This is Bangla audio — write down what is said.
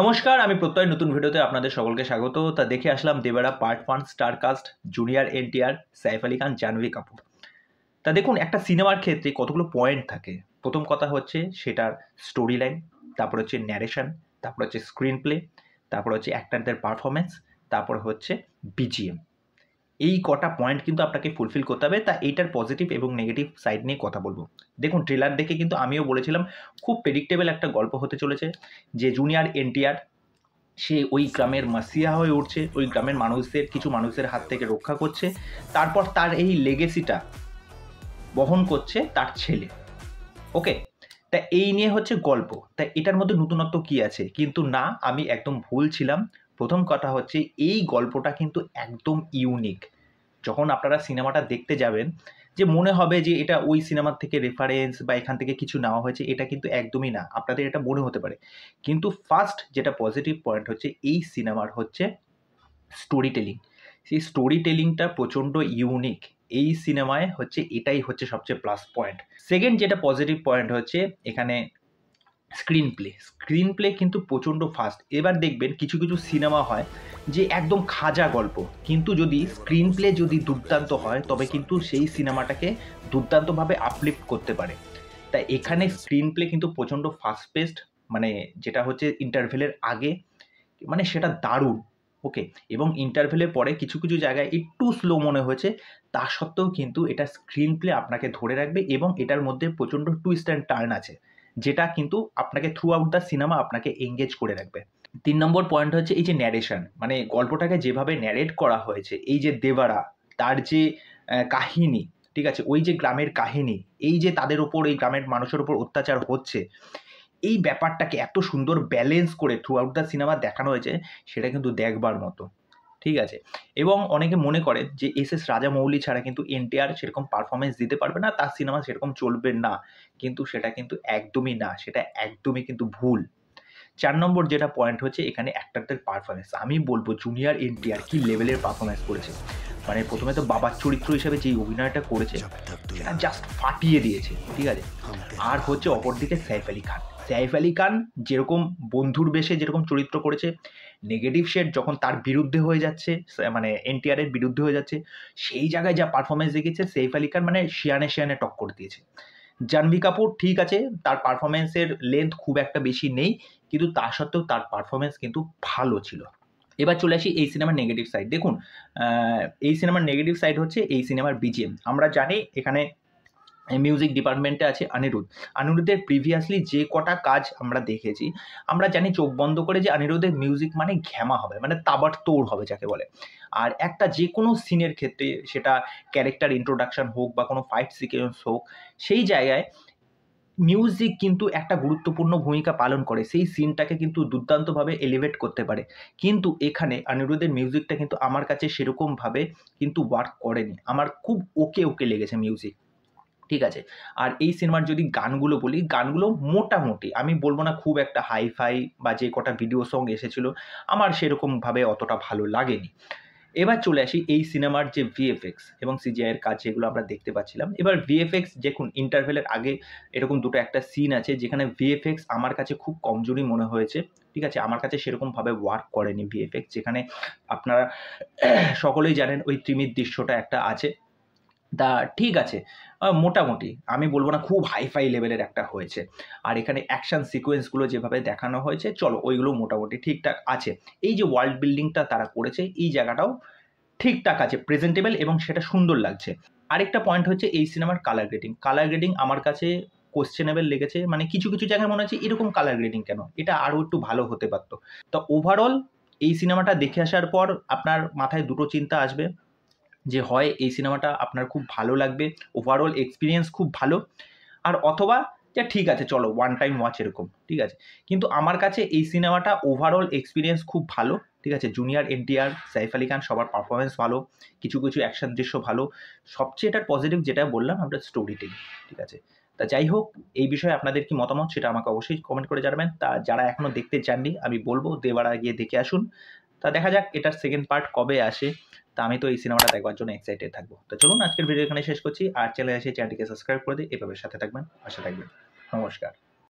নমস্কার আমি প্রত্যয় নতুন ভিডিওতে আপনাদের সকলকে স্বাগত তা দেখে আসলাম Devara part one star cast junior NTR Saif Ali Khan Janhvi Kapoor তা দেখুন একটা সিনেমার ক্ষেত্রে কতগুলো পয়েন্ট থাকে প্রথম কথা হচ্ছে সেটার স্টোরি লাইন তারপর হচ্ছে ন্যারেশন তারপর হচ্ছে স্ক্রিন প্লে তারপর হচ্ছে অ্যাক্টারদের পারফরমেন্স তারপর হচ্ছে বিজিএম এই কটা পয়েন্ট কিন্তু আপনাকে ফুলফিল করতে হবে তা এইটার পজিটিভ এবং নেগেটিভ সাইড নিয়ে কথা বলবো দেখুন ট্রেলার দেখে কিন্তু আমিও বলেছিলাম খুব প্রেডিক্টেবল একটা গল্প হতে চলেছে যে জুনিয়র এনটিআর সে ওই গ্রামের মাসিয়া হয়ে উঠছে ওই গ্রামের মানুষদের কিছু মানুষের হাত থেকে রক্ষা করছে তারপর তার এই লেগেসিটা বহন করছে তার ছেলে ওকে তা এই নিয়ে হচ্ছে গল্প তা এটার মধ্যে নতুনত্ব কি আছে কিন্তু না আমি একদম ভুল ছিলাম প্রথম কথা হচ্ছে এই গল্পটা কিন্তু একদম ইউনিক যখন আপনারা সিনেমাটা দেখতে যাবেন যে মনে হবে যে এটা ওই সিনেমার থেকে রেফারেন্স বা এখান থেকে কিছু নেওয়া হয়েছে এটা কিন্তু একদমই না আপনাদের এটা মনে হতে পারে কিন্তু ফার্স্ট যেটা পজিটিভ পয়েন্ট হচ্ছে এই সিনেমার হচ্ছে স্টোরি টেলিং সেই স্টোরি টেলিংটা প্রচণ্ড ইউনিক এই সিনেমায় হচ্ছে এটাই হচ্ছে সবচেয়ে প্লাস পয়েন্ট সেকেন্ড যেটা পজিটিভ পয়েন্ট হচ্ছে এখানে স্ক্রিন প্লে স্ক্রিন প্লে কিন্তু প্রচণ্ড ফাস্ট এবার দেখবেন কিছু কিছু সিনেমা হয় যে একদম খাজা গল্প কিন্তু যদি স্ক্রিন প্লে যদি দুর্দান্ত হয় তবে কিন্তু সেই সিনেমাটাকে দুর্দান্তভাবে আপলিফ্ট করতে পারে তাই এখানে স্ক্রিন প্লে কিন্তু প্রচণ্ড ফাস্ট পেস্ট মানে যেটা হচ্ছে ইন্টারভেলের আগে মানে সেটা দারুণ ওকে এবং ইন্টারভেলের পরে কিছু কিছু জায়গায় একটু স্লো মনে হয়েছে তা সত্ত্বেও কিন্তু এটা স্ক্রিন প্লে আপনাকে ধরে রাখবে এবং এটার মধ্যে প্রচণ্ড টুইস্ট অ্যান্ড টার্ন আছে যেটা কিন্তু আপনাকে থ্রু আউট দ্য সিনেমা আপনাকে এঙ্গেজ করে রাখবে তিন নম্বর পয়েন্ট হচ্ছে এই যে ন্যারেশন মানে গল্পটাকে যেভাবে ন্যারেট করা হয়েছে এই যে দেবারা তার যে কাহিনী ঠিক আছে ওই যে গ্রামের কাহিনী এই যে তাদের ওপর এই গ্রামের মানুষের ওপর অত্যাচার হচ্ছে এই ব্যাপারটাকে এত সুন্দর ব্যালেন্স করে থ্রু আউট দ্য সিনেমা দেখানো হয়েছে সেটা কিন্তু দেখবার মতো ঠিক আছে এবং অনেকে মনে করে যে এস এস রাজামৌলি ছাড়া কিন্তু এনটিআর সেরকম পারফরমেন্স দিতে পারবে না তার সিনেমা সেরকম চলবে না কিন্তু সেটা কিন্তু একদমই না সেটা একদমই কিন্তু ভুল চার নম্বর যেটা পয়েন্ট হচ্ছে এখানে অ্যাক্টারদের পারফরমেন্স আমি বলবো জুনিয়র এনটিআর কি লেভেলের পারফরমেন্স করেছে মানে প্রথমে তো বাবার চরিত্র হিসেবে যে অভিনয়টা করেছে সেটা জাস্ট ফাটিয়ে দিয়েছে ঠিক আছে আর হচ্ছে অপরদিকে সাইফ আলী খান সাইফ আলী খান যেরকম বন্ধুর বেশে যেরকম চরিত্র করেছে নেগেটিভ শেড যখন তার বিরুদ্ধে হয়ে যাচ্ছে মানে এনটিআরের বিরুদ্ধে হয়ে যাচ্ছে সেই জায়গায় যা পারফরমেন্স দেখেছে সাইফ আলী খান মানে শিয়ানে শিয়ানে টক করে দিয়েছে জানভি কাপুর ঠিক আছে তার পারফরমেন্সের লেন্থ খুব একটা বেশি নেই কিন্তু তা সত্ত্বেও তার পারফরমেন্স কিন্তু ভালো ছিল এবার চলে আসি এই সিনেমার নেগেটিভ সাইড দেখুন এই সিনেমার নেগেটিভ সাইড হচ্ছে এই সিনেমার বিজিএম আমরা জানি এখানে মিউজিক ডিপার্টমেন্টে আছে অনিরুদ্ধ অনিরুদ্ধের প্রিভিয়াসলি যে কটা কাজ আমরা দেখেছি আমরা জানি চোখ বন্ধ করে যে অনিরুদ্ধের মিউজিক মানে ঘ্যামা হবে মানে তাবার তোড় হবে যাকে বলে আর একটা যে কোনো সিনের ক্ষেত্রে সেটা ক্যারেক্টার ইন্ট্রোডাকশান হোক বা কোনো ফাইট সিকোয়েন্স হোক সেই জায়গায় মিউজিক কিন্তু একটা গুরুত্বপূর্ণ ভূমিকা পালন করে সেই সিনটাকে কিন্তু দুর্দান্তভাবে এলিভেট করতে পারে কিন্তু এখানে অনিরুদ্ধের মিউজিকটা কিন্তু আমার কাছে সেরকমভাবে কিন্তু ওয়ার্ক করেনি আমার খুব ওকে ওকে লেগেছে মিউজিক ঠিক আছে আর এই সিনেমার যদি গানগুলো বলি গানগুলো মোটামুটি আমি বলবো না খুব একটা হাইফাই বা যে কটা ভিডিও সং এসেছিলো আমার সেরকমভাবে অতটা ভালো লাগেনি এবার চলে আসি এই সিনেমার যে ভিএফএক্স এবং সিজিআইয়ের কাজ যেগুলো আমরা দেখতে পাচ্ছিলাম এবার ভিএফএক্স দেখুন ইন্টারভেলের আগে এরকম দুটো একটা সিন আছে যেখানে ভিএফএক্স আমার কাছে খুব কমজোরি মনে হয়েছে ঠিক আছে আমার কাছে সেরকমভাবে ওয়ার্ক করেনি ভিএফএক্স যেখানে আপনারা সকলেই জানেন ওই ত্রিমির দৃশ্যটা একটা আছে দা ঠিক আছে মোটামুটি আমি বলবো না খুব হাইফাই লেভেলের একটা হয়েছে আর এখানে অ্যাকশান সিকোয়েন্সগুলো যেভাবে দেখানো হয়েছে চলো ওইগুলো মোটামুটি ঠিকঠাক আছে এই যে ওয়ার্ল্ড বিল্ডিংটা তারা করেছে এই জায়গাটাও ঠিকঠাক আছে প্রেজেন্টেবল এবং সেটা সুন্দর লাগছে আরেকটা পয়েন্ট হচ্ছে এই সিনেমার কালার গ্রেডিং কালার গ্রেডিং আমার কাছে কোশ্চেনেবল লেগেছে মানে কিছু কিছু জায়গায় মনে হচ্ছে এরকম কালার গ্রেডিং কেন এটা আরও একটু ভালো হতে পারতো তো ওভারঅল এই সিনেমাটা দেখে আসার পর আপনার মাথায় দুটো চিন্তা আসবে যে হয় এই সিনেমাটা আপনার খুব ভালো লাগবে ওভারঅল এক্সপিরিয়েন্স খুব ভালো আর অথবা যা ঠিক আছে চলো ওয়ান টাইম ওয়াচ এরকম ঠিক আছে কিন্তু আমার কাছে এই সিনেমাটা ওভারঅল এক্সপিরিয়েন্স খুব ভালো ঠিক আছে জুনিয়র এনটিআর সাইফ আলি খান সবার পারফরমেন্স ভালো কিছু কিছু অ্যাকশন দৃশ্য ভালো সবচেয়ে এটার পজিটিভ যেটা বললাম আমরা স্টোরি টেলিং ঠিক আছে তা যাই হোক এই বিষয়ে আপনাদের কি মতামত সেটা আমাকে অবশ্যই কমেন্ট করে জানাবেন তা যারা এখনও দেখতে চাননি আমি বলবো দেবার গিয়ে দেখে আসুন তা দেখা যাক এটার সেকেন্ড পার্ট কবে আসে তা আমি তো এই সিনেমাটা দেখবার জন্য এক্সাইটেড থাকবো তো চলুন আজকের ভিডিও এখানে শেষ করছি আর চ্যানেলে এসে চ্যানেলটিকে সাবস্ক্রাইব করে দিই এভাবে সাথে থাকবেন আশা থাকবেন নমস্কার